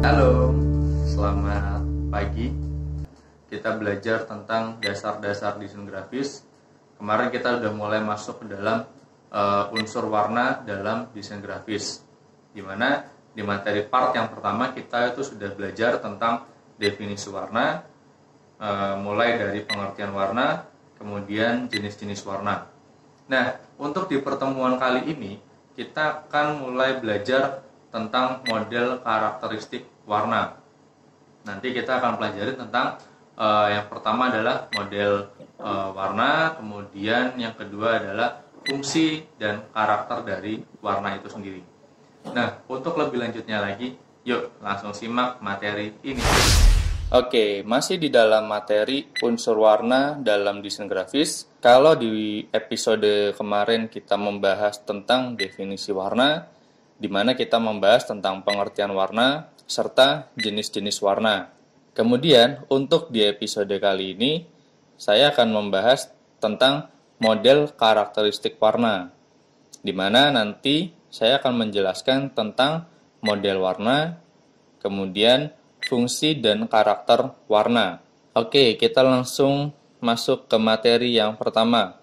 Halo, selamat pagi. Kita belajar tentang dasar-dasar desain grafis. Kemarin kita sudah mulai masuk ke dalam uh, unsur warna dalam desain grafis. Di mana di materi part yang pertama kita itu sudah belajar tentang definisi warna, uh, mulai dari pengertian warna, kemudian jenis-jenis warna. Nah, untuk di pertemuan kali ini kita akan mulai belajar tentang model karakteristik warna. Nanti kita akan pelajari tentang uh, yang pertama adalah model uh, warna, kemudian yang kedua adalah fungsi dan karakter dari warna itu sendiri. Nah, untuk lebih lanjutnya lagi, yuk langsung simak materi ini. Oke, masih di dalam materi unsur warna dalam desain grafis. Kalau di episode kemarin kita membahas tentang definisi warna, di mana kita membahas tentang pengertian warna serta jenis-jenis warna. Kemudian, untuk di episode kali ini, saya akan membahas tentang model karakteristik warna, di mana nanti saya akan menjelaskan tentang model warna, kemudian fungsi dan karakter warna. Oke, kita langsung masuk ke materi yang pertama,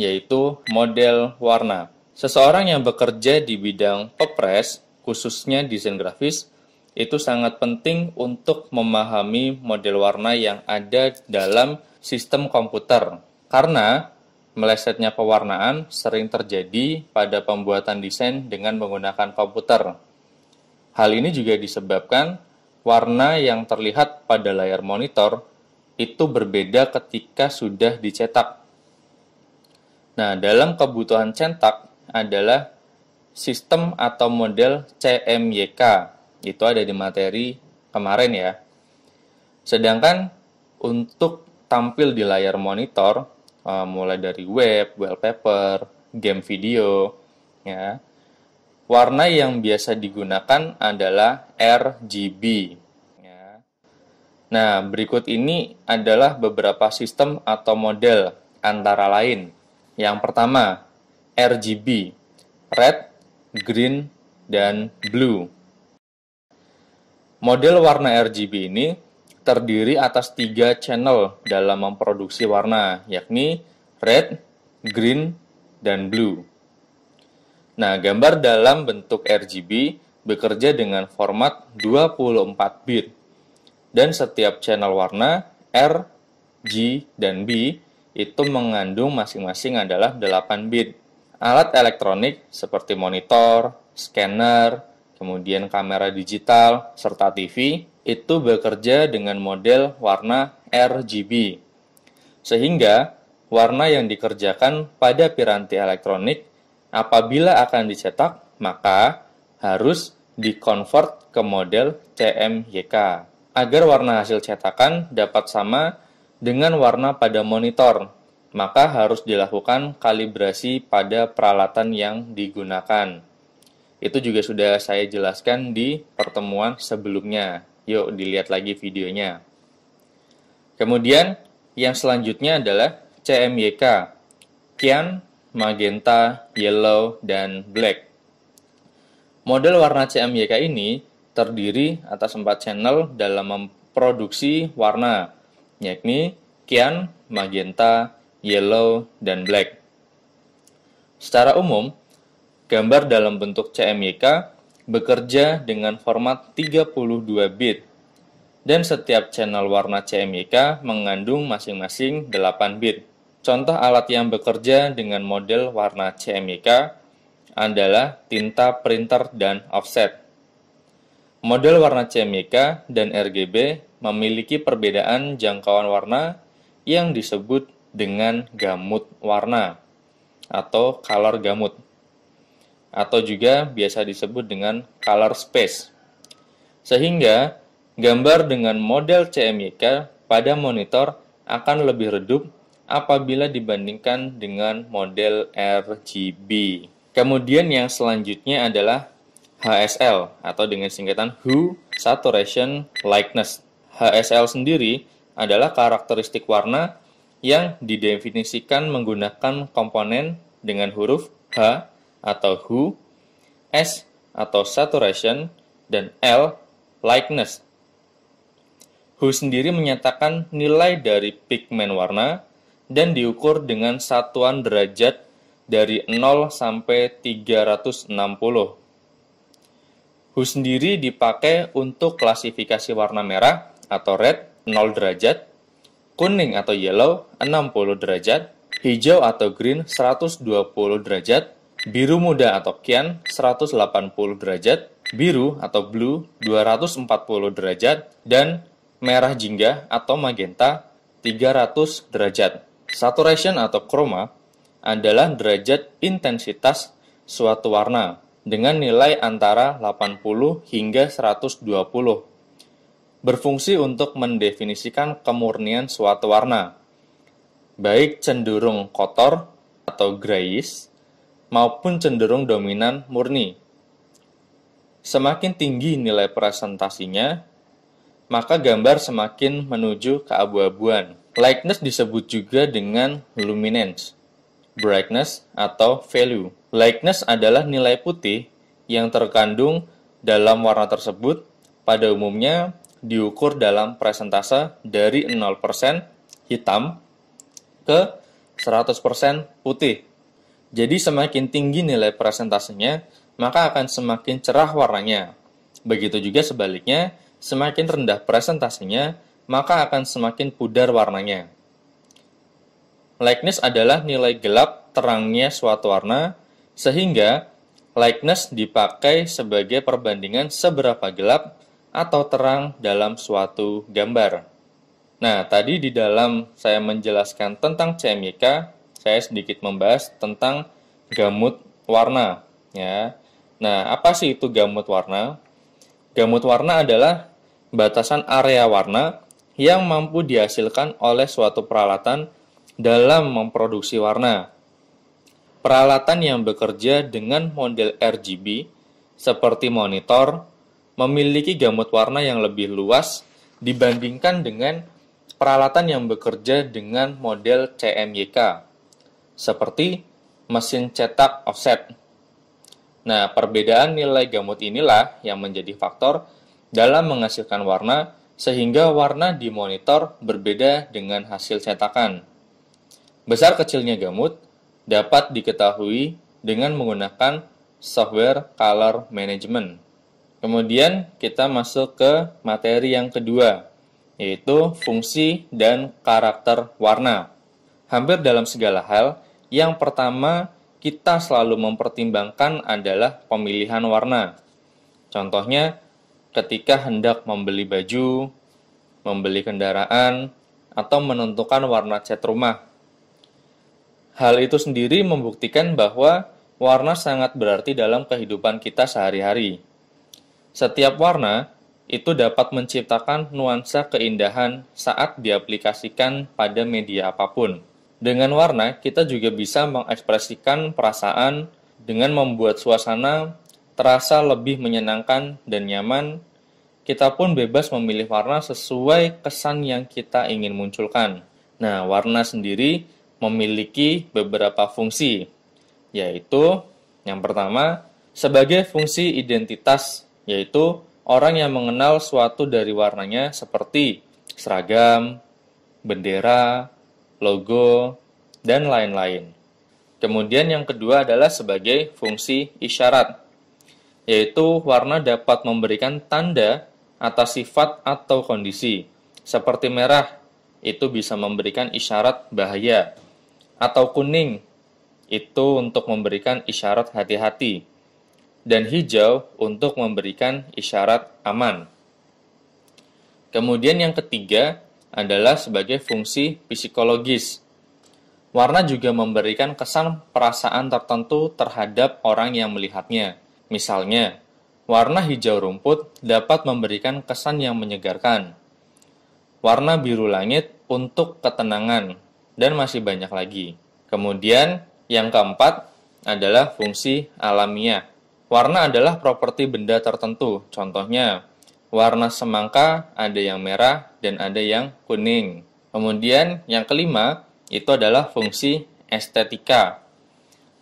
yaitu model warna. Seseorang yang bekerja di bidang topres, khususnya desain grafis, itu sangat penting untuk memahami model warna yang ada dalam sistem komputer. Karena melesetnya pewarnaan sering terjadi pada pembuatan desain dengan menggunakan komputer. Hal ini juga disebabkan warna yang terlihat pada layar monitor itu berbeda ketika sudah dicetak. Nah, dalam kebutuhan cetak, adalah sistem atau model CMYK. Itu ada di materi kemarin ya. Sedangkan untuk tampil di layar monitor, eh, mulai dari web, wallpaper, game video, ya, warna yang biasa digunakan adalah RGB. Ya. Nah, berikut ini adalah beberapa sistem atau model antara lain. Yang pertama, RGB, red, green, dan blue. Model warna RGB ini terdiri atas tiga channel dalam memproduksi warna, yakni red, green, dan blue. Nah, gambar dalam bentuk RGB bekerja dengan format 24 bit, dan setiap channel warna R, G, dan B itu mengandung masing-masing adalah 8 bit. Alat elektronik seperti monitor, scanner, kemudian kamera digital, serta TV itu bekerja dengan model warna RGB. Sehingga warna yang dikerjakan pada piranti elektronik apabila akan dicetak maka harus dikonvert ke model CMYK agar warna hasil cetakan dapat sama dengan warna pada monitor maka harus dilakukan kalibrasi pada peralatan yang digunakan. Itu juga sudah saya jelaskan di pertemuan sebelumnya. Yuk, dilihat lagi videonya. Kemudian, yang selanjutnya adalah CMYK, Cyan, Magenta, Yellow, dan Black. Model warna CMYK ini terdiri atas empat channel dalam memproduksi warna, yakni Cyan, Magenta, yellow, dan black. Secara umum, gambar dalam bentuk CMYK bekerja dengan format 32 bit dan setiap channel warna CMYK mengandung masing-masing 8 bit. Contoh alat yang bekerja dengan model warna CMYK adalah tinta printer dan offset. Model warna CMYK dan RGB memiliki perbedaan jangkauan warna yang disebut dengan gamut warna atau color gamut atau juga biasa disebut dengan color space. Sehingga gambar dengan model CMYK pada monitor akan lebih redup apabila dibandingkan dengan model RGB. Kemudian yang selanjutnya adalah HSL atau dengan singkatan Hue Saturation Likeness. HSL sendiri adalah karakteristik warna yang didefinisikan menggunakan komponen dengan huruf H atau Hu, S atau Saturation, dan L likeness. Hu sendiri menyatakan nilai dari pigmen warna dan diukur dengan satuan derajat dari 0 sampai 360. Hu sendiri dipakai untuk klasifikasi warna merah atau red 0 derajat kuning atau yellow 60 derajat, hijau atau green 120 derajat, biru muda atau kian 180 derajat, biru atau blue 240 derajat, dan merah jingga atau magenta 300 derajat. Saturation atau chroma adalah derajat intensitas suatu warna dengan nilai antara 80 hingga 120 berfungsi untuk mendefinisikan kemurnian suatu warna, baik cenderung kotor atau grayish maupun cenderung dominan murni. Semakin tinggi nilai presentasinya, maka gambar semakin menuju keabu-abuan. Lightness disebut juga dengan luminance, brightness, atau value. Lightness adalah nilai putih yang terkandung dalam warna tersebut pada umumnya diukur dalam presentase dari 0% hitam ke 100% putih. Jadi semakin tinggi nilai presentasenya, maka akan semakin cerah warnanya. Begitu juga sebaliknya, semakin rendah presentasenya, maka akan semakin pudar warnanya. Lightness adalah nilai gelap terangnya suatu warna, sehingga lightness dipakai sebagai perbandingan seberapa gelap atau terang dalam suatu gambar. Nah, tadi di dalam saya menjelaskan tentang CMYK, saya sedikit membahas tentang gamut warna, ya. Nah, apa sih itu gamut warna? Gamut warna adalah batasan area warna yang mampu dihasilkan oleh suatu peralatan dalam memproduksi warna. Peralatan yang bekerja dengan model RGB seperti monitor, memiliki gamut warna yang lebih luas dibandingkan dengan peralatan yang bekerja dengan model CMYK, seperti mesin cetak offset. Nah, perbedaan nilai gamut inilah yang menjadi faktor dalam menghasilkan warna sehingga warna di monitor berbeda dengan hasil cetakan. Besar kecilnya gamut dapat diketahui dengan menggunakan software color management. Kemudian kita masuk ke materi yang kedua, yaitu fungsi dan karakter warna. Hampir dalam segala hal, yang pertama kita selalu mempertimbangkan adalah pemilihan warna. Contohnya, ketika hendak membeli baju, membeli kendaraan, atau menentukan warna cat rumah. Hal itu sendiri membuktikan bahwa warna sangat berarti dalam kehidupan kita sehari-hari setiap warna itu dapat menciptakan nuansa keindahan saat diaplikasikan pada media apapun. Dengan warna, kita juga bisa mengekspresikan perasaan dengan membuat suasana terasa lebih menyenangkan dan nyaman. Kita pun bebas memilih warna sesuai kesan yang kita ingin munculkan. Nah, warna sendiri memiliki beberapa fungsi, yaitu yang pertama, sebagai fungsi identitas yaitu orang yang mengenal suatu dari warnanya seperti seragam, bendera, logo, dan lain-lain. Kemudian yang kedua adalah sebagai fungsi isyarat, yaitu warna dapat memberikan tanda atas sifat atau kondisi. Seperti merah, itu bisa memberikan isyarat bahaya. Atau kuning, itu untuk memberikan isyarat hati-hati dan hijau untuk memberikan isyarat aman. Kemudian yang ketiga adalah sebagai fungsi psikologis. Warna juga memberikan kesan perasaan tertentu terhadap orang yang melihatnya. Misalnya, warna hijau rumput dapat memberikan kesan yang menyegarkan. Warna biru langit untuk ketenangan dan masih banyak lagi. Kemudian, yang keempat adalah fungsi alamiah. Warna adalah properti benda tertentu. Contohnya, warna semangka ada yang merah dan ada yang kuning. Kemudian yang kelima, itu adalah fungsi estetika.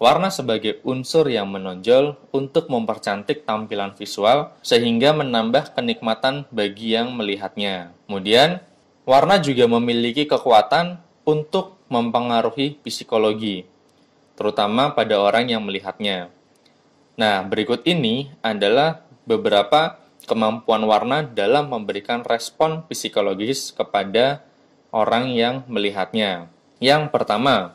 Warna sebagai unsur yang menonjol untuk mempercantik tampilan visual sehingga menambah kenikmatan bagi yang melihatnya. Kemudian, warna juga memiliki kekuatan untuk mempengaruhi psikologi, terutama pada orang yang melihatnya. Nah, berikut ini adalah beberapa kemampuan warna dalam memberikan respon psikologis kepada orang yang melihatnya. Yang pertama,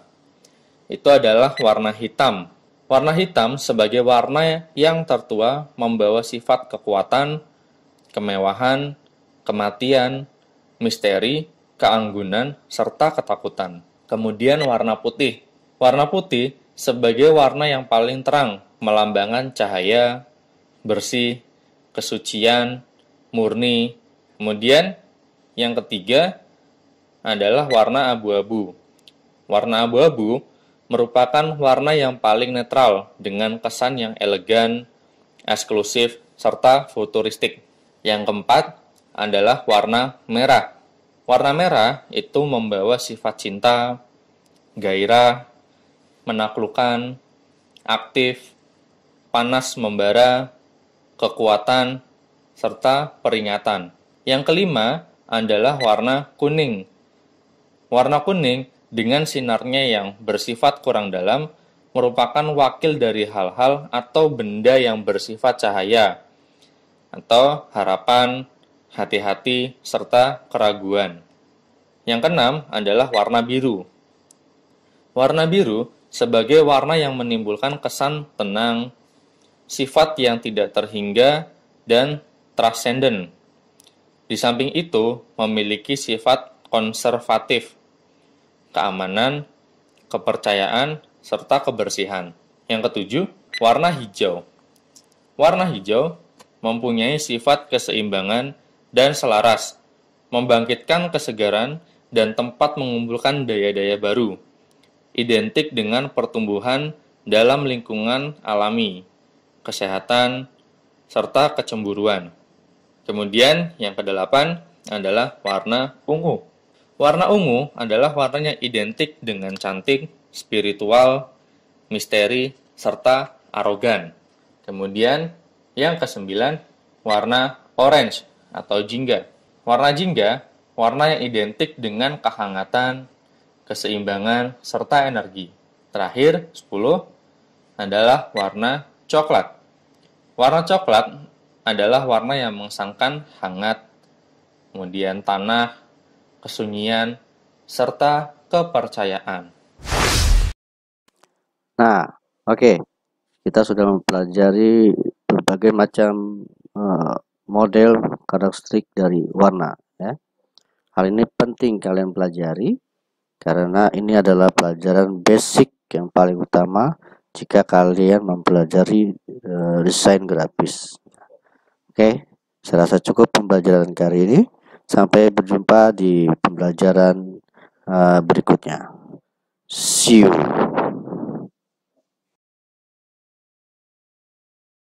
itu adalah warna hitam. Warna hitam sebagai warna yang tertua membawa sifat kekuatan, kemewahan, kematian, misteri, keanggunan, serta ketakutan. Kemudian warna putih. Warna putih sebagai warna yang paling terang melambangkan cahaya, bersih, kesucian, murni. Kemudian yang ketiga adalah warna abu-abu. Warna abu-abu merupakan warna yang paling netral dengan kesan yang elegan, eksklusif, serta futuristik. Yang keempat adalah warna merah. Warna merah itu membawa sifat cinta, gairah, menaklukkan, aktif, panas membara, kekuatan, serta peringatan. Yang kelima adalah warna kuning. Warna kuning dengan sinarnya yang bersifat kurang dalam merupakan wakil dari hal-hal atau benda yang bersifat cahaya atau harapan, hati-hati, serta keraguan. Yang keenam adalah warna biru. Warna biru sebagai warna yang menimbulkan kesan tenang, sifat yang tidak terhingga dan transenden. Di samping itu, memiliki sifat konservatif, keamanan, kepercayaan, serta kebersihan. Yang ketujuh, warna hijau. Warna hijau mempunyai sifat keseimbangan dan selaras, membangkitkan kesegaran dan tempat mengumpulkan daya-daya baru, identik dengan pertumbuhan dalam lingkungan alami kesehatan, serta kecemburuan. Kemudian yang kedelapan adalah warna ungu. Warna ungu adalah warnanya identik dengan cantik, spiritual, misteri, serta arogan. Kemudian yang kesembilan, warna orange atau jingga. Warna jingga, warna yang identik dengan kehangatan, keseimbangan, serta energi. Terakhir, 10 adalah warna Coklat Warna coklat adalah warna yang mengesankan hangat, kemudian tanah, kesunyian, serta kepercayaan. Nah, oke. Okay. Kita sudah mempelajari berbagai macam uh, model karakteristik dari warna. Ya. Hal ini penting kalian pelajari karena ini adalah pelajaran basic yang paling utama jika kalian mempelajari uh, desain grafis. Oke, saya rasa cukup pembelajaran kali ini. Sampai berjumpa di pembelajaran uh, berikutnya. See you.